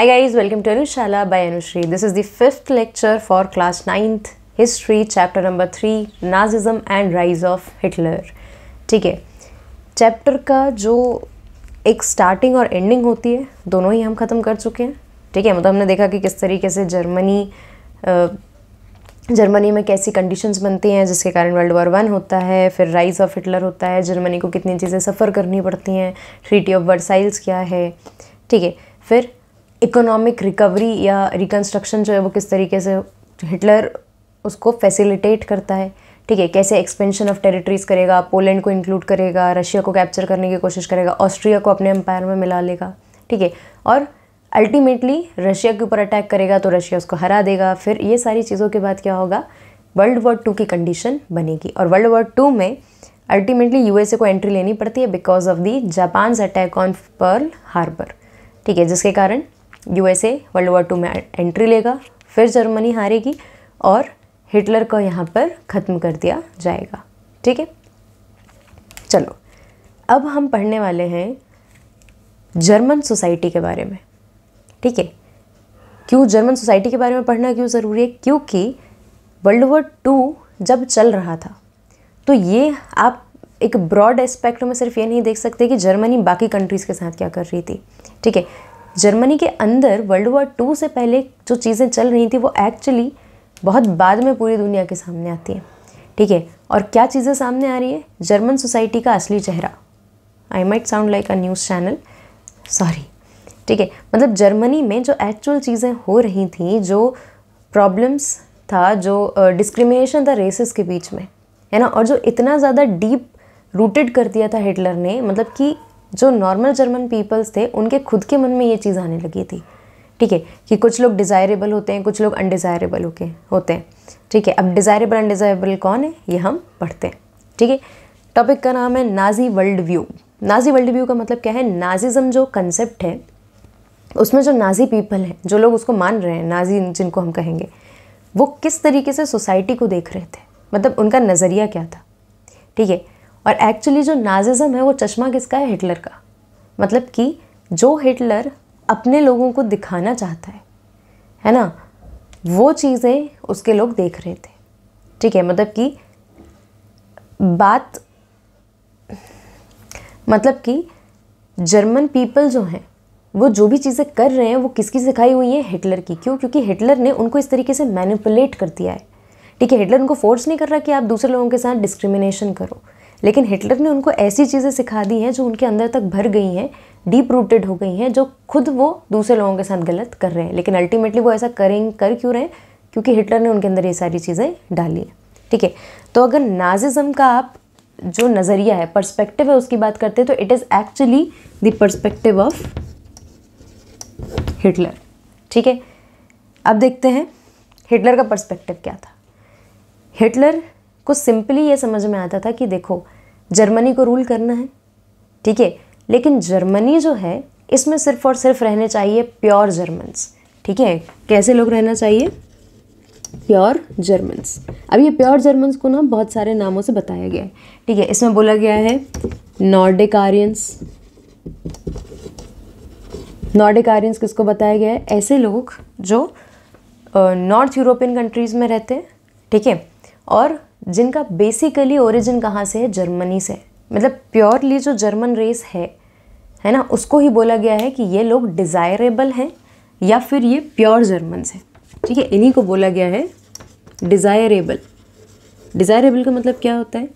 Hi guys, welcome to Anushala by Anushree. This is the fifth lecture for class 9th history chapter number 3 Nazism and Rise of Hitler. ठीक है chapter का जो एक starting और ending होती है दोनों ही हम ख़त्म कर चुके हैं ठीक है मतलब हमने देखा कि किस तरीके से जर्मनी जर्मनी में कैसी कंडीशंस बनती हैं जिसके कारण वर्ल्ड वॉर वन होता है फिर राइज ऑफ हिटलर होता है जर्मनी को कितनी चीज़ें सफ़र करनी पड़ती हैं ट्रीटी ऑफ वर्साइल्स क्या है ठीक है फिर इकोनॉमिक रिकवरी या रिकन्स्ट्रक्शन जो है वो किस तरीके से हिटलर उसको फैसिलिटेट करता है ठीक है कैसे एक्सपेंशन ऑफ टेरिटरीज करेगा पोलैंड को इंक्लूड करेगा रशिया को कैप्चर करने की कोशिश करेगा ऑस्ट्रिया को अपने एम्पायर में मिला लेगा ठीक है और अल्टीमेटली रशिया के ऊपर अटैक करेगा तो रशिया उसको हरा देगा फिर ये सारी चीज़ों के बाद क्या होगा वर्ल्ड वॉर टू की कंडीशन बनेगी और वर्ल्ड वॉर टू में अल्टीमेटली यूएसए को एंट्री लेनी पड़ती है because of the Japan attack on Pearl Harbor ठीक है जिसके कारण यूएसए वर्ल्ड वॉर टू में एंट्री लेगा फिर जर्मनी हारेगी और हिटलर को यहाँ पर ख़त्म कर दिया जाएगा ठीक है चलो अब हम पढ़ने वाले हैं जर्मन सोसाइटी के बारे में ठीक है क्यों जर्मन सोसाइटी के बारे में पढ़ना क्यों ज़रूरी है क्योंकि वर्ल्ड वॉर टू जब चल रहा था तो ये आप एक ब्रॉड एस्पेक्ट में सिर्फ ये नहीं देख सकते कि जर्मनी बाकी कंट्रीज़ के साथ क्या कर रही थी ठीक है जर्मनी के अंदर वर्ल्ड वॉर टू से पहले जो चीज़ें चल रही थी वो एक्चुअली बहुत बाद में पूरी दुनिया के सामने आती हैं ठीक है और क्या चीज़ें सामने आ रही है जर्मन सोसाइटी का असली चेहरा I might sound like a news channel sorry ठीक है मतलब जर्मनी में जो एक्चुअल चीज़ें हो रही थी जो प्रॉब्लम्स था जो डिस्क्रिमिनेशन uh, था रेसिस के बीच में है ना और जो इतना ज़्यादा डीप रूटेड कर दिया था हिटलर ने मतलब कि जो नॉर्मल जर्मन पीपल्स थे उनके खुद के मन में ये चीज़ आने लगी थी ठीक है कि कुछ लोग डिज़ायरेबल होते हैं कुछ लोग अनडिज़ायरेबल होके होते हैं ठीक है अब डिज़ायरेबल अनडिज़ायरेबल कौन है ये हम पढ़ते हैं ठीक है टॉपिक का नाम है Nazi world view Nazi world view का मतलब क्या है नाजिजम जो कंसेप्ट है उसमें जो नाजी पीपल हैं जो लोग उसको मान रहे हैं नाजी जिनको हम कहेंगे वो किस तरीके से सोसाइटी को देख रहे थे मतलब उनका नज़रिया क्या था ठीक है और एक्चुअली जो नाजिज़म है वो चश्मा किसका है हिटलर का मतलब कि जो हिटलर अपने लोगों को दिखाना चाहता है है ना वो चीज़ें उसके लोग देख रहे थे ठीक है मतलब कि बात मतलब कि जर्मन पीपल जो हैं वो जो भी चीज़ें कर रहे हैं वो किसकी सिखाई हुई है हिटलर की क्यों क्योंकि हिटलर ने उनको इस तरीके से मैनिपुलेट कर दिया है ठीक है हिटलर उनको फोर्स नहीं कर रहा कि आप दूसरे लोगों के साथ डिस्क्रिमिनेशन करो लेकिन हिटलर ने उनको ऐसी चीज़ें सिखा दी हैं जो उनके अंदर तक भर गई हैं डीप रूटेड हो गई हैं जो खुद वो दूसरे लोगों के साथ गलत कर रहे हैं लेकिन अल्टीमेटली वो ऐसा करें कर क्यों रहे हैं क्योंकि हिटलर ने उनके अंदर ये सारी चीज़ें डाली हैं ठीक है तो अगर नाजिज़म का आप जो नज़रिया है पर्सपेक्टिव है उसकी बात करते हैं तो it is actually the perspective of Hitler ठीक है अब देखते हैं हिटलर का पर्सपेक्टिव क्या था हिटलर को सिंपली ये समझ में आता था कि देखो जर्मनी को रूल करना है ठीक है लेकिन जर्मनी जो है इसमें सिर्फ और सिर्फ रहने चाहिए प्योर जर्मन्स ठीक है कैसे लोग रहना चाहिए प्योर जर्मन्स अब ये प्योर जर्मन्स को ना बहुत सारे नामों से बताया गया है ठीक है इसमें बोला गया है नॉर्डिक आर्यंस नॉर्डिक आर्यंस किसको बताया गया है ऐसे लोग जो नॉर्थ यूरोपियन कंट्रीज़ में रहते हैं ठीक है और जिनका बेसिकली ओरिजिन कहाँ से है जर्मनी से मतलब प्योरली जो जर्मन रेस है है ना उसको ही बोला गया है कि ये लोग डिज़ायरेबल हैं या फिर ये प्योर जर्मन से ठीक है इन्हीं को बोला गया है डिज़ायरेबल डिज़ायरेबल का मतलब क्या होता है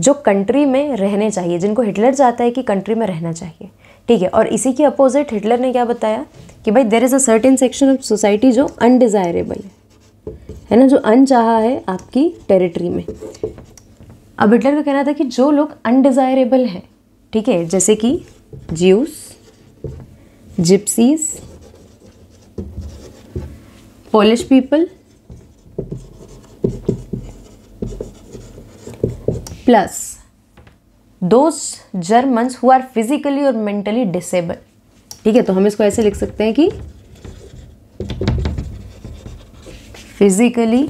जो कंट्री में रहने चाहिए जिनको हिटलर चाहता है कि कंट्री में रहना चाहिए ठीक है और इसी के अपोजिट हिटलर ने क्या बताया कि भाई there is a certain section of society जो अनडिज़ायरेबल है है ना जो अनचाहा है आपकी टेरिटरी में अब हिटलर का कहना था कि जो लोग अनडिज़ायरेबल हैं ठीक है जैसे कि Jews gypsies Polish people plus those Germans who are physically और मेंटली डिसेबल ठीक है तो हम इसको ऐसे लिख सकते हैं कि physically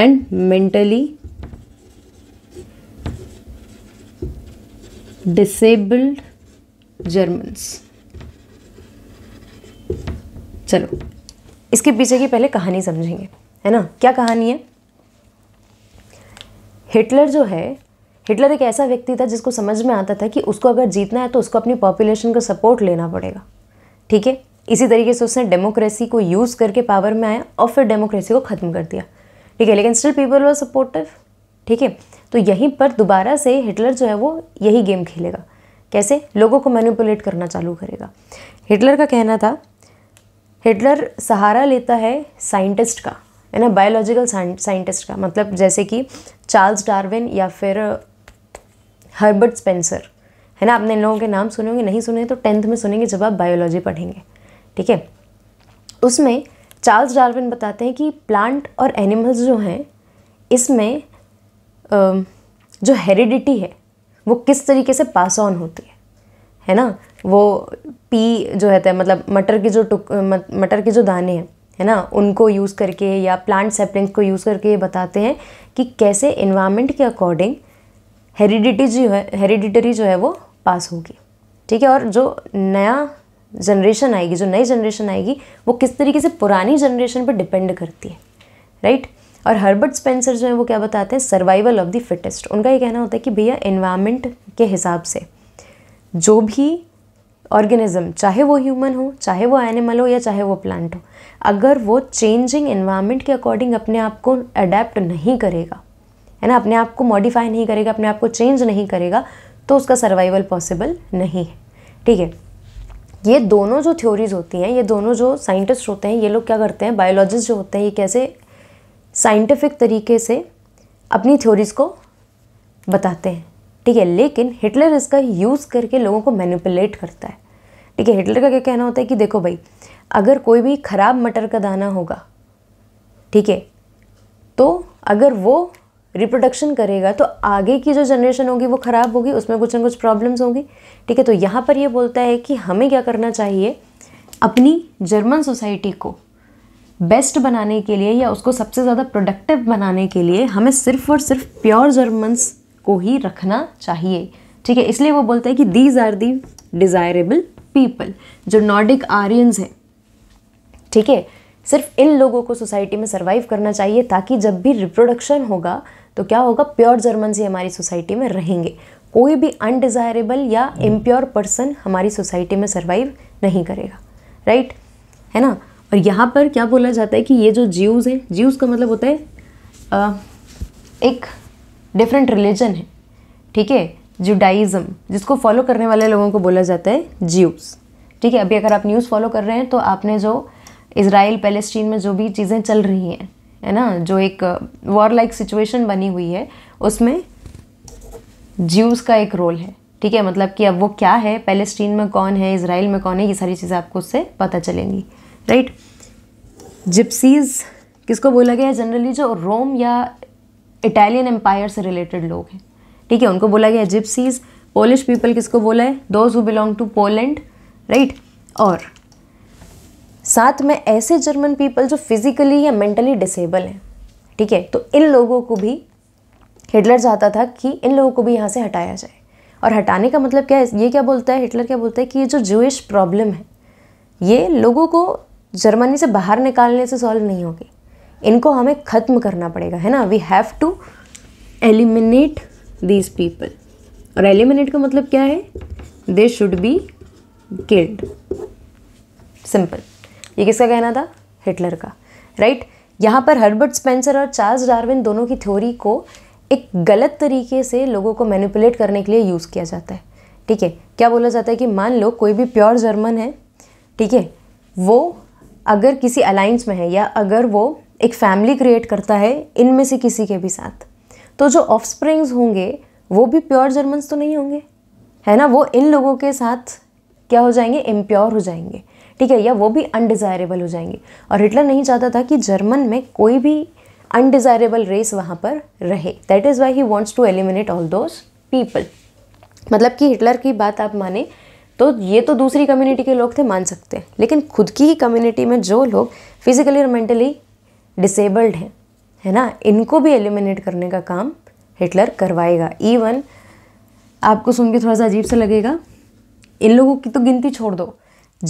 and mentally disabled Germans चलो इसके पीछे की पहले कहानी समझेंगे है ना क्या कहानी है हिटलर जो है हिटलर एक ऐसा व्यक्ति था जिसको समझ में आता था कि उसको अगर जीतना है तो उसको अपनी पॉपुलेशन का सपोर्ट लेना पड़ेगा ठीक है इसी तरीके से उसने डेमोक्रेसी को यूज़ करके पावर में आया और फिर डेमोक्रेसी को ख़त्म कर दिया ठीक है लेकिन स्टिल पीपल वर सपोर्टिव ठीक है तो यहीं पर दोबारा से हिटलर जो है वो यही गेम खेलेगा कैसे लोगों को मैनिपुलेट करना चालू करेगा हिटलर का कहना था हिटलर सहारा लेता है साइंटिस्ट का है ना बायोलॉजिकल साइंटिस्ट का मतलब जैसे कि चार्ल्स डार्विन या फिर हर्बर्ट uh, स्पेंसर है ना आपने इन लोगों के नाम सुने होंगे नहीं सुने तो टेंथ में सुनेंगे जब आप बायोलॉजी पढ़ेंगे ठीक है उसमें चार्ल्स डार्विन बताते हैं कि प्लांट और एनिमल्स जो हैं इसमें जो हेरिडिटी है वो किस तरीके से पास ऑन होती है है ना वो पी जो है तो मतलब मटर के जो टुक मटर के जो दाने हैं है ना उनको यूज़ करके या प्लांट सेपलिंग्स को यूज़ करके ये बताते हैं कि कैसे इन्वामेंट के अकॉर्डिंग हेरिडिटी जो है हेरिडिटरी जो है वो पास होगी ठीक है और जो नया जनरेशन आएगी जो नई जनरेशन आएगी वो किस तरीके से पुरानी जनरेशन पर डिपेंड करती है राइट right? और हर्बर्ट स्पेंसर जो है वो क्या बताते हैं सर्वाइवल ऑफ द फिटेस्ट उनका ये कहना होता है कि भैया इन्वायरमेंट के हिसाब से जो भी ऑर्गेनिज्म चाहे वो ह्यूमन हो चाहे वो एनिमल हो या चाहे वो प्लांट हो अगर वो चेंजिंग इन्वामेंट के अकॉर्डिंग अपने आप को अडेप्ट नहीं करेगा है ना अपने आप को मॉडिफाई नहीं करेगा अपने आप को चेंज नहीं करेगा तो उसका सर्वाइवल पॉसिबल नहीं है ठीक है ये दोनों जो थ्योरीज होती हैं ये दोनों जो साइंटिस्ट होते हैं ये लोग क्या करते हैं बायोलॉजिस्ट जो होते हैं ये कैसे साइंटिफिक तरीके से अपनी थ्योरीज़ को बताते हैं ठीक है लेकिन हिटलर इसका यूज़ करके लोगों को मैनिपुलेट करता है ठीक है हिटलर का क्या कहना होता है कि देखो भाई अगर कोई भी ख़राब मटर का दाना होगा ठीक है तो अगर वो रिप्रोडक्शन करेगा तो आगे की जो जनरेशन होगी वो ख़राब होगी उसमें कुछ ना कुछ प्रॉब्लम्स होंगी ठीक है तो यहाँ पर ये बोलता है कि हमें क्या करना चाहिए अपनी जर्मन सोसाइटी को बेस्ट बनाने के लिए या उसको सबसे ज़्यादा प्रोडक्टिव बनाने के लिए हमें सिर्फ और सिर्फ प्योर जर्मन्स को ही रखना चाहिए ठीक है इसलिए वो बोलते हैं कि these are the desirable people जो नॉर्डिक आर्यंस हैं ठीक है सिर्फ इन लोगों को सोसाइटी में सर्वाइव करना चाहिए ताकि जब भी रिप्रोडक्शन होगा तो क्या होगा प्योर जर्मन ही हमारी सोसाइटी में रहेंगे कोई भी अनडिज़ायरेबल या इम्प्योर पर्सन हमारी सोसाइटी में सर्वाइव नहीं करेगा राइट है ना और यहाँ पर क्या बोला जाता है कि ये जो ज्यूज़ हैं ज्यूज़ का मतलब होता है आ, एक डिफरेंट रिलीजन है ठीक है जुडाइज़म जिसको फॉलो करने वाले लोगों को बोला जाता है जीव्स ठीक है अभी अगर आप न्यूज़ फॉलो कर रहे हैं तो आपने जो इसराइल पैलेस्टीन में जो भी चीज़ें चल रही हैं है ना जो एक वॉर लाइक सिचुएशन बनी हुई है उसमें ज्यूस का एक रोल है ठीक है मतलब कि अब वो क्या है पैलेस्टीन में कौन है इसराइल में कौन है ये सारी चीज़ें आपको उससे पता चलेंगी राइट जिप्सीज़ किसको बोला गया है जनरली जो रोम या इटालियन एम्पायर से रिलेटेड लोग हैं ठीक है उनको बोला गया जिप्सीज़ पोलिश पीपल किसको बोला है those who belong to Poland right और साथ में ऐसे जर्मन पीपल जो फिज़िकली या मेंटली डिसेबल हैं ठीक है तो इन लोगों को भी हिटलर चाहता था कि इन लोगों को भी यहाँ से हटाया जाए और हटाने का मतलब क्या है ये क्या बोलता है हिटलर क्या बोलता है कि ये जो जूश प्रॉब्लम है ये लोगों को जर्मनी से बाहर निकालने से सॉल्व नहीं होगी इनको हमें ख़त्म करना पड़ेगा है ना we have to eliminate these people और एलिमिनेट का मतलब क्या है they should be killed simple ये किसका कहना था हिटलर का राइट यहाँ पर हर्बर्ट स्पेंसर और चार्ल्स डार्विन दोनों की थ्योरी को एक गलत तरीके से लोगों को मैनिपुलेट करने के लिए यूज़ किया जाता है ठीक है क्या बोला जाता है कि मान लो कोई भी प्योर जर्मन है ठीक है वो अगर किसी अलाइंस में है या अगर वो एक फैमिली क्रिएट करता है इनमें से किसी के भी साथ तो जो ऑफस्प्रिंग्स होंगे वो भी प्योर जर्मन्स तो नहीं होंगे है ना वो इन लोगों के साथ क्या हो जाएंगे इम्प्योर हो जाएंगे ठीक है या वो भी अनडिज़ायरेबल हो जाएंगे और हिटलर नहीं चाहता था कि जर्मन में कोई भी अनडिज़ायरेबल रेस वहाँ पर रहे that is why he wants to eliminate all those people मतलब कि हिटलर की बात आप माने तो ये तो दूसरी कम्युनिटी के लोग थे मान सकते हैं लेकिन खुद की ही कम्युनिटी में जो लोग फिजिकली और मेंटली डिसेबल्ड हैं है ना इनको भी एलिमिनेट करने का काम हिटलर करवाएगा इवन आपको सुन के थोड़ा सा अजीब सा लगेगा इन लोगों की तो गिनती छोड़ दो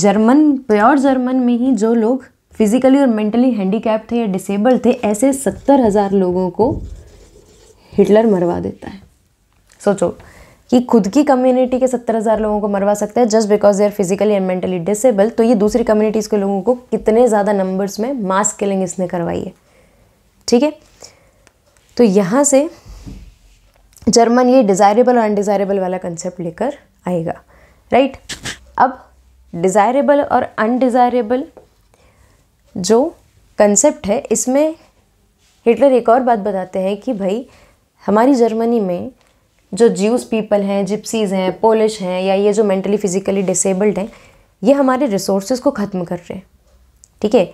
जर्मन प्योर जर्मन में ही जो लोग फिज़िकली और मेंटली हैंडीकैप थे या डिसेबल थे ऐसे सत्तर हज़ार लोगों को हिटलर मरवा देता है सोचो कि खुद की कम्युनिटी के सत्तर हज़ार लोगों को मरवा सकता है just because they are physically and mentally disable तो ये दूसरी कम्युनिटीज़ के लोगों को कितने ज़्यादा नंबर्स में मास किलिंग इसने करवाई है ठीक है तो यहाँ से जर्मन ये डिज़ायरेबल और अनडिज़ायरेबल वाला कंसेप्ट लेकर आएगा राइट अब डिज़ायरेबल और अनडिज़ायरेबल जो कंसेप्ट है इसमें हिटलर एक और बात बताते हैं कि भाई हमारी जर्मनी में जो ज्यूस पीपल हैं जिप्सीज़ हैं पोलिश हैं या ये जो मेंटली फ़िज़िकली डिसेबल्ड हैं ये हमारे रिसोर्सेज को ख़त्म कर रहे हैं ठीक है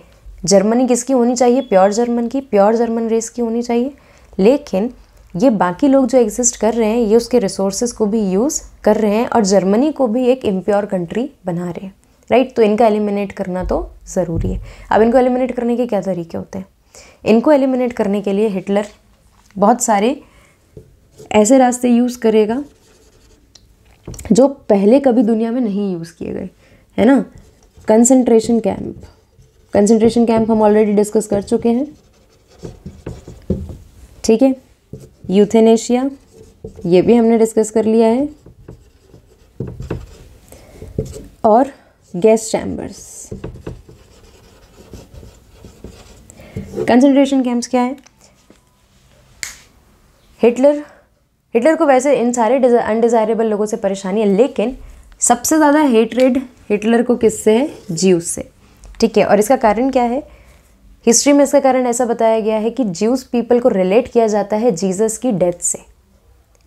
जर्मनी किसकी होनी चाहिए प्योर जर्मन की प्योर जर्मन रेस की होनी चाहिए लेकिन ये बाकी लोग जो एग्जिस्ट कर रहे हैं ये उसके रिसोर्सेज को भी यूज़ कर रहे हैं और जर्मनी को भी एक इम्प्योर कंट्री बना रहे हैं राइट तो इनका एलिमिनेट करना तो ज़रूरी है अब इनको एलिमिनेट करने के क्या तरीके होते हैं इनको एलिमिनेट करने के लिए हिटलर बहुत सारे ऐसे रास्ते यूज़ करेगा जो पहले कभी दुनिया में नहीं यूज़ किए गए है ना कंसंट्रेशन कैंप कंसंट्रेशन कैंप हम ऑलरेडी डिस्कस कर चुके हैं ठीक है यूथेनेशिया ये भी हमने डिस्कस कर लिया है और गैस चैम्बर्स कंसनट्रेशन कैंप्स क्या है हिटलर हिटलर को वैसे इन सारे अनडिज़ायरेबल लोगों से परेशानी है लेकिन सबसे ज़्यादा हेटरेड हिटलर को किससे है जीव से ठीक है और इसका कारण क्या है हिस्ट्री में इसका कारण ऐसा बताया गया है कि ज्यूस पीपल को रिलेट किया जाता है जीसस की डेथ से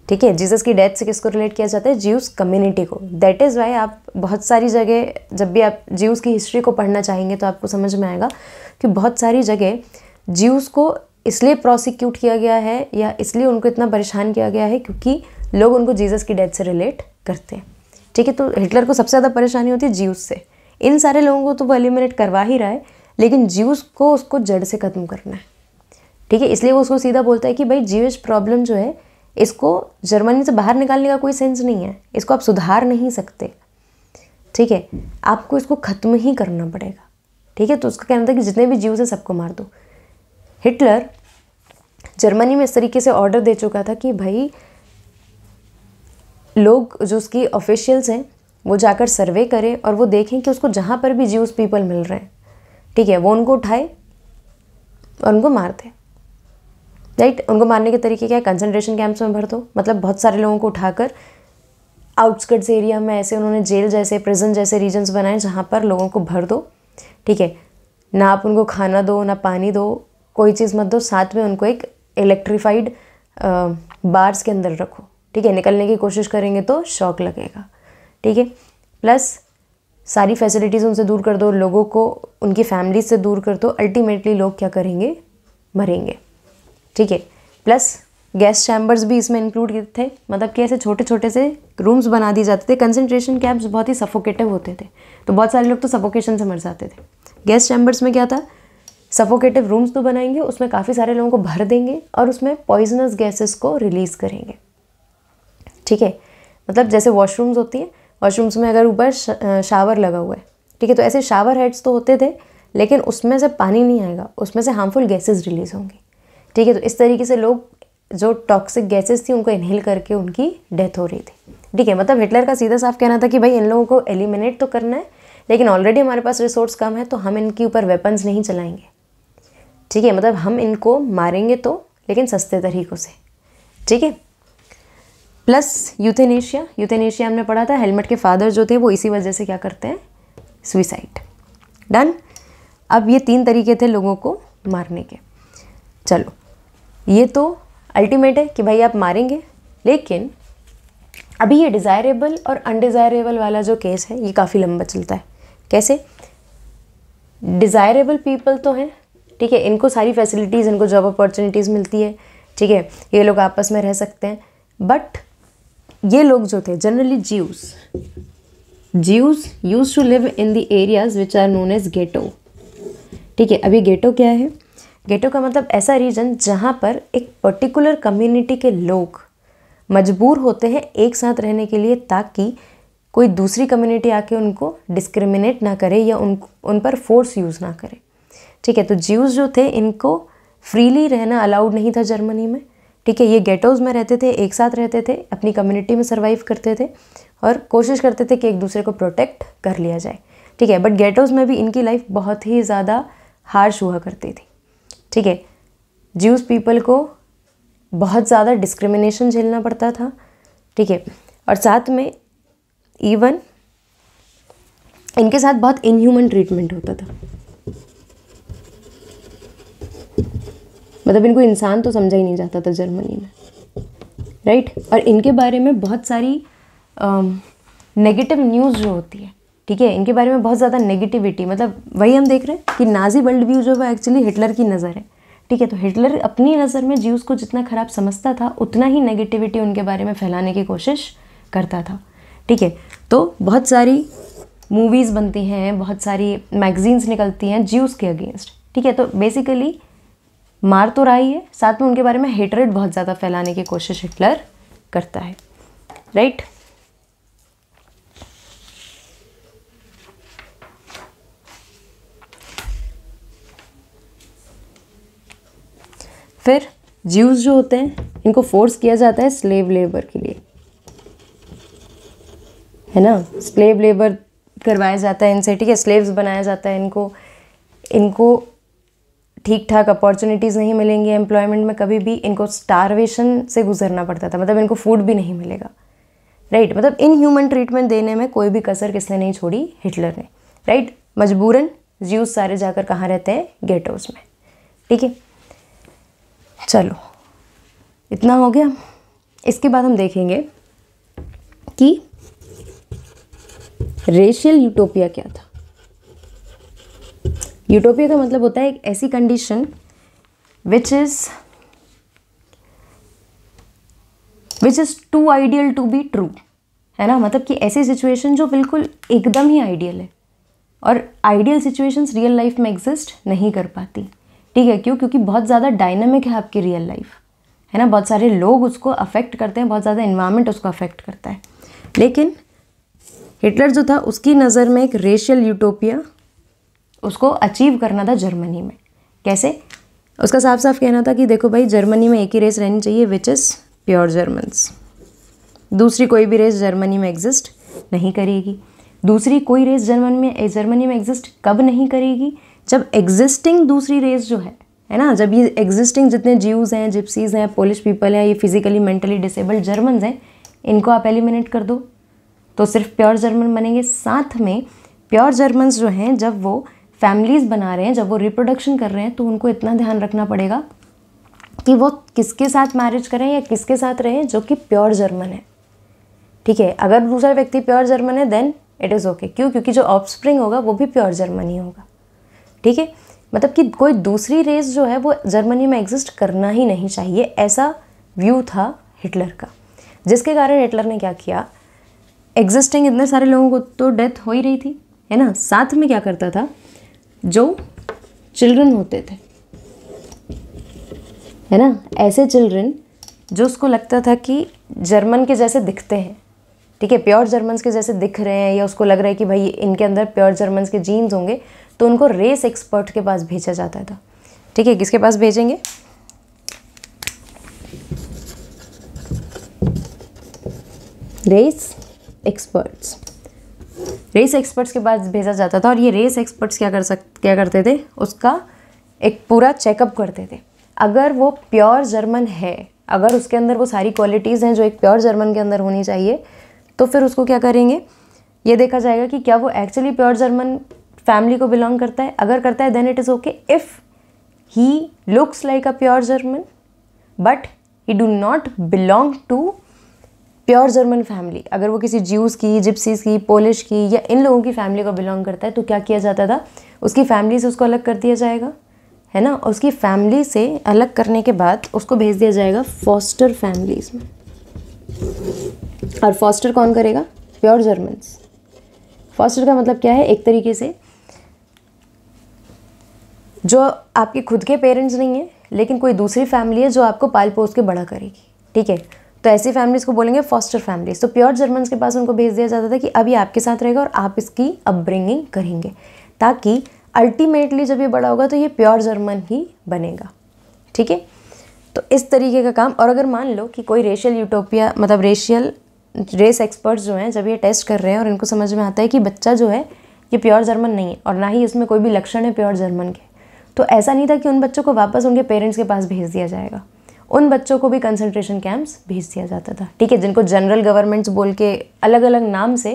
ठीक है जीसस की डेथ से किसको रिलेट किया जाता है ज्यूस कम्युनिटी को दैट इज़ वाई आप बहुत सारी जगह जब भी आप ज्यूस की हिस्ट्री को पढ़ना चाहेंगे तो आपको समझ में आएगा कि बहुत सारी जगह ज्यूस को इसलिए प्रोसिक्यूट किया गया है या इसलिए उनको इतना परेशान किया गया है क्योंकि लोग उनको जीसस की डेथ से रिलेट करते हैं ठीक है तो हिटलर को सबसे ज़्यादा परेशानी होती है ज्यूस से इन सारे लोगों को तो वो एलिमिनेट करवा ही रहा है लेकिन जीवस को उसको जड़ से ख़त्म करना है ठीक है इसलिए वो उसको सीधा बोलता है कि भाई जीविश प्रॉब्लम जो है इसको जर्मनी से बाहर निकालने का कोई सेंस नहीं है इसको आप सुधार नहीं सकते ठीक है आपको इसको ख़त्म ही करना पड़ेगा ठीक है तो उसका कहना था कि जितने भी जीव से सबको मार दो हिटलर जर्मनी में इस तरीके से ऑर्डर दे चुका था कि भाई लोग जो उसकी ऑफिशियल्स हैं वो जाकर सर्वे करें और वो देखें कि उसको जहाँ पर भी जीव पीपल मिल रहे हैं ठीक है वो उनको उठाए और उनको मार दे राइट उनको मारने के तरीके क्या है कंसनट्रेशन कैंप्स में भर दो मतलब बहुत सारे लोगों को उठाकर आउटस्कर्ट्स एरिया में ऐसे उन्होंने जेल जैसे प्रिजन जैसे रीजन्स बनाए जहाँ पर लोगों को भर दो ठीक है ना आप उनको खाना दो ना पानी दो कोई चीज़ मत दो साथ में उनको एक इलेक्ट्रीफाइड बार्स के अंदर रखो ठीक है निकलने की कोशिश करेंगे तो शौक लगेगा ठीक है प्लस सारी फैसिलिटीज़ उनसे दूर कर दो लोगों को उनकी फैमिली से दूर कर दो अल्टीमेटली लोग क्या करेंगे मरेंगे ठीक है प्लस गैस चैम्बर्स भी इसमें इंक्लूड थे मतलब कि ऐसे छोटे छोटे से रूम्स बना दिए जाते थे कंसनट्रेशन कैम्प्स बहुत ही सफोकेटिव होते थे तो बहुत सारे लोग तो सफोकेशन से मर जाते थे गैस चैम्बर्स में क्या था सफोकेटिव रूम्स तो बनाएंगे उसमें काफ़ी सारे लोगों को भर देंगे और उसमें पॉइजनस गैसेस को रिलीज़ करेंगे ठीक है मतलब जैसे वॉशरूम्स होती हैं वॉशरूम्स में अगर ऊपर शावर लगा हुआ है ठीक है तो ऐसे शावर हेड्स तो होते थे लेकिन उसमें से पानी नहीं आएगा उसमें से हार्मफुल गैसेस रिलीज़ होंगी ठीक है तो इस तरीके से लोग जो टॉक्सिक गैसेस थी उनको इनहेल करके उनकी डेथ हो रही थी ठीक है मतलब हिटलर का सीधा साफ कहना था कि भाई इन लोगों को एलिमिनेट तो करना है लेकिन ऑलरेडी हमारे पास रिसोर्स कम है तो हम इनके ऊपर वेपन्स नहीं चलाएंगे ठीक है मतलब हम इनको मारेंगे तो लेकिन सस्ते तरीक़ों से ठीक है प्लस यूथेनेशिया यूथेनेशिया हमने पढ़ा था हेलमेट के फादर जो थे वो इसी वजह से क्या करते हैं सुइसाइड डन अब ये तीन तरीके थे लोगों को मारने के चलो ये तो अल्टीमेट है कि भाई आप मारेंगे लेकिन अभी ये डिज़ायरेबल और अनडिज़ायरेबल वाला जो केस है ये काफ़ी लंबा चलता है कैसे डिज़ायरेबल पीपल तो हैं ठीक है इनको सारी फैसिलिटीज़ इनको जॉब अपॉर्चुनिटीज़ मिलती है ठीक है ये लोग आपस में रह सकते हैं बट ये लोग जो थे generally Jews Jews used to live in the areas which are known as ghetto ठीक है अभी गेटो क्या है गेटो का मतलब ऐसा रीजन जहाँ पर एक पर्टिकुलर कम्युनिटी के लोग मजबूर होते हैं एक साथ रहने के लिए ताकि कोई दूसरी कम्युनिटी आके उनको डिस्क्रिमिनेट ना करे या उन उन पर फोर्स यूज़ ना करे ठीक है तो ज्यूज़ जो थे इनको फ्रीली रहना अलाउड नहीं था जर्मनी में ठीक है ये गेटोज में रहते थे एक साथ रहते थे अपनी कम्युनिटी में सर्वाइव करते थे और कोशिश करते थे कि एक दूसरे को प्रोटेक्ट कर लिया जाए ठीक है बट गेटोज में भी इनकी लाइफ बहुत ही ज़्यादा हार्श हुआ करती थी ठीक है ज्यूज़ पीपल को बहुत ज़्यादा डिस्क्रिमिनेशन झेलना पड़ता था ठीक है और साथ में इवन इनके साथ बहुत इनह्यूमन ट्रीटमेंट होता था मतलब इनको इंसान तो समझा ही नहीं जाता था जर्मनी में राइट और इनके बारे में बहुत सारी नेगेटिव um, न्यूज़ जो होती है ठीक है इनके बारे में बहुत ज़्यादा नेगेटिविटी मतलब वही हम देख रहे हैं कि नाजी वर्ल्ड व्यू जो है एक्चुअली हिटलर की नज़र है ठीक है तो हिटलर अपनी नज़र में जीव को जितना ख़राब समझता था उतना ही नेगेटिविटी उनके बारे में फैलाने की कोशिश करता था ठीक है तो बहुत सारी मूवीज़ बनती हैं बहुत सारी मैगजीन्स निकलती हैं जीव के अगेंस्ट ठीक है तो बेसिकली मार तो रहा ही है साथ में उनके बारे में हेटरेट बहुत ज़्यादा फैलाने की कोशिश हिटलर करता है राइट फिर ज्यूज जो होते हैं इनको फोर्स किया जाता है स्लेव लेबर के लिए है ना स्लेव लेबर करवाया जाता है इनसे ठीक है स्लेव्स बनाया जाता है इनको इनको ठीक ठाक अपॉर्चुनिटीज़ नहीं मिलेंगी एम्प्लॉयमेंट में कभी भी इनको स्टारवेशन से गुजरना पड़ता था मतलब इनको फूड भी नहीं मिलेगा राइट right? मतलब इन ह्यूमन ट्रीटमेंट देने में कोई भी कसर किसने नहीं छोड़ी हिटलर ने राइट right? मजबूरन जीव सारे जाकर कहाँ रहते हैं गेट हाउस में ठीक है चलो इतना हो गया इसके बाद हम देखेंगे कि रेशियल यूटोपिया क्या था यूटोपिया का मतलब होता है एक ऐसी condition which is which is too ideal to be true है ना मतलब कि ऐसी सिचुएशन जो बिल्कुल एकदम ही आइडियल है और आइडियल सिचुएशंस रियल लाइफ में एग्जिस्ट नहीं कर पाती ठीक है क्यों क्योंकि बहुत ज़्यादा डायनामिक है आपकी रियल लाइफ है ना बहुत सारे लोग उसको अफेक्ट करते हैं बहुत ज़्यादा इन्वायरमेंट उसको अफेक्ट करता है लेकिन हिटलर जो था उसकी नज़र में एक रेशियल यूटोपिया उसको अचीव करना था जर्मनी में कैसे उसका साफ साफ कहना था कि देखो भाई जर्मनी में एक ही रेस रहनी चाहिए विच इज़ प्योर जर्मन्स दूसरी कोई भी रेस जर्मनी में एग्जिस्ट नहीं करेगी दूसरी कोई रेस जर्मन में जर्मनी में एग्जिस्ट कब नहीं करेगी जब एग्जिस्टिंग दूसरी रेस जो है है ना जब ये एग्जिस्टिंग जितने जीव हैं जिप्सीज़ हैं पोलिश पीपल हैं ये फिजिकली मेंटली डिसेबल्ड जर्मन हैं इनको आप एलिमिनेट कर दो तो सिर्फ प्योर जर्मन बनेंगे साथ में प्योर जर्मन जो हैं जब वो फैमिलीज़ बना रहे हैं जब वो रिप्रोडक्शन कर रहे हैं तो उनको इतना ध्यान रखना पड़ेगा कि वो किसके साथ मैरिज करें या किसके साथ रहें जो कि प्योर जर्मन है ठीक है अगर दूसरा व्यक्ति प्योर जर्मन है देन इट इज़ ओके क्यों क्योंकि जो ऑफस्प्रिंग होगा वो भी प्योर जर्मन होगा ठीक है मतलब कि कोई दूसरी रेस जो है वो जर्मनी में एग्जिस्ट करना ही नहीं चाहिए ऐसा व्यू था हिटलर का जिसके कारण हिटलर ने क्या किया एग्जिस्टिंग इतने सारे लोगों को तो डेथ हो ही रही थी है ना साथ में क्या करता था जो चिल्ड्रन होते थे है ना ऐसे चिल्ड्रन जो उसको लगता था कि जर्मन के जैसे दिखते हैं ठीक है प्योर जर्मन के जैसे दिख रहे हैं या उसको लग रहा है कि भाई इनके अंदर प्योर जर्मन्स के जीन्स होंगे तो उनको रेस एक्सपर्ट के पास भेजा जाता था ठीक है किसके पास भेजेंगे रेस एक्सपर्ट्स रेस एक्सपर्ट्स के पास भेजा जाता था और ये रेस एक्सपर्ट्स क्या कर सक क्या करते थे उसका एक पूरा चेकअप करते थे अगर वो प्योर जर्मन है अगर उसके अंदर वो सारी क्वालिटीज़ हैं जो एक प्योर जर्मन के अंदर होनी चाहिए तो फिर उसको क्या करेंगे ये देखा जाएगा कि क्या वो एक्चुअली प्योर जर्मन फैमिली को बिलोंग करता है अगर करता है then it is okay if he looks like a pure German but he do not belong to pure German family अगर वो किसी ज्यूज़ की जिप्सीज़ की पोलिश की या इन लोगों की फैमिली को बिलोंग करता है तो क्या किया जाता था उसकी फैमिली से उसको अलग कर दिया जाएगा है ना उसकी फैमिली से अलग करने के बाद उसको भेज दिया जाएगा फॉस्टर फैमिलीज में और फॉस्टर कौन करेगा प्योर जर्मन फॉस्टर का मतलब क्या है एक तरीके से जो आपके खुद के पेरेंट्स नहीं है लेकिन कोई दूसरी फैमिली है जो आपको पाल पोस के बड़ा करेगी ठीक है तो ऐसी फैमिलीज़ को बोलेंगे फॉस्टर फैमिलीज तो प्योर जर्मन के पास उनको भेज दिया जाता था कि अभी आपके साथ रहेगा और आप इसकी अपब्रिंगिंग करेंगे ताकि अल्टीमेटली जब ये बड़ा होगा तो ये प्योर जर्मन ही बनेगा ठीक है तो इस तरीके का काम और अगर मान लो कि कोई रेशियल यूटोपिया मतलब रेशियल रेस एक्सपर्ट्स जो हैं जब ये टेस्ट कर रहे हैं और इनको समझ में आता है कि बच्चा जो है ये प्योर जर्मन नहीं है और ना ही इसमें कोई भी लक्षण है प्योर जर्मन के तो ऐसा नहीं था कि उन बच्चों को वापस उनके पेरेंट्स के पास भेज दिया जाएगा उन बच्चों को भी कंसंट्रेशन कैंप्स भेज दिया जाता था ठीक है जिनको जनरल गवर्नमेंट्स बोल के अलग अलग नाम से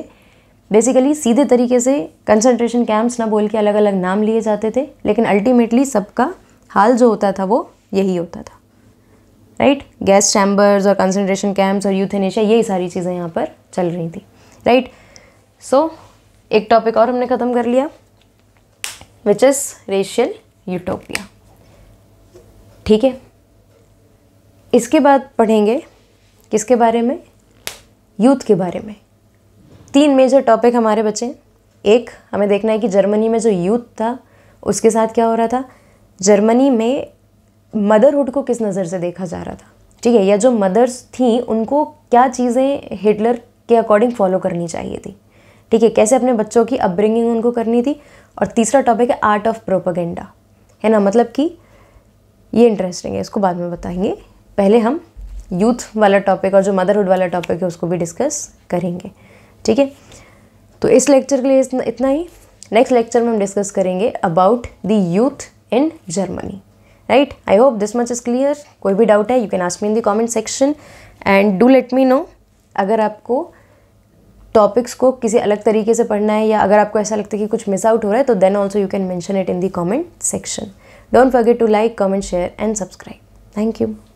बेसिकली सीधे तरीके से कंसंट्रेशन कैंप्स ना बोल के अलग अलग नाम लिए जाते थे लेकिन अल्टीमेटली सबका हाल जो होता था वो यही होता था राइट गैस चैम्बर्स और कंसनट्रेशन कैंप्स और यूथेनेशिया यही सारी चीज़ें यहाँ पर चल रही थी राइट सो so, एक टॉपिक और हमने ख़त्म कर लिया विच इज़ रेशियल यूटोपिया ठीक है इसके बाद पढ़ेंगे किसके बारे में यूथ के बारे में तीन मेजर टॉपिक हमारे बचे एक हमें देखना है कि जर्मनी में जो यूथ था उसके साथ क्या हो रहा था जर्मनी में मदरहुड को किस नज़र से देखा जा रहा था ठीक है या जो मदर्स थी उनको क्या चीज़ें हिटलर के अकॉर्डिंग फॉलो करनी चाहिए थी ठीक है कैसे अपने बच्चों की अपब्रिंगिंग उनको करनी थी और तीसरा टॉपिक है आर्ट ऑफ प्रोपागेंडा है ना मतलब कि ये इंटरेस्टिंग है इसको बाद में बताएंगे पहले हम यूथ वाला टॉपिक और जो मदरहुड वाला टॉपिक है उसको भी डिस्कस करेंगे ठीक है तो इस लेक्चर के लिए इतना ही नेक्स्ट लेक्चर में हम डिस्कस करेंगे about the youth in Germany right I hope this much is clear कोई भी डाउट है you can ask me in the comment section and do let me know अगर आपको टॉपिक्स को किसी अलग तरीके से पढ़ना है या अगर आपको ऐसा लगता है कि कुछ मिस आउट हो रहा है तो then also you can mention it in the comment section don't forget to like comment share and subscribe thank you